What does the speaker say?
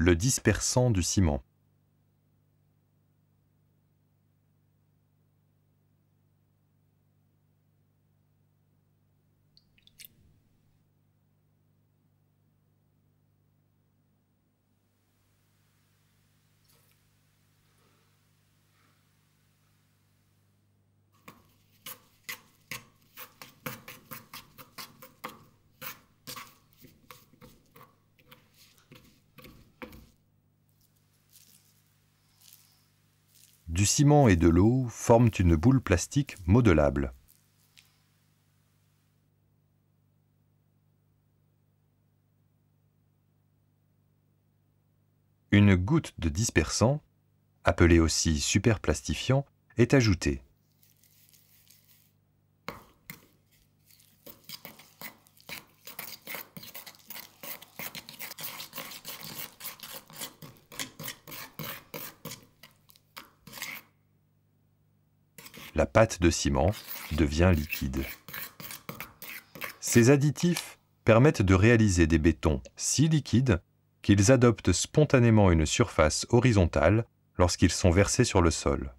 le dispersant du ciment. du ciment et de l'eau forment une boule plastique modelable. Une goutte de dispersant, appelée aussi superplastifiant, est ajoutée. la pâte de ciment devient liquide. Ces additifs permettent de réaliser des bétons si liquides qu'ils adoptent spontanément une surface horizontale lorsqu'ils sont versés sur le sol.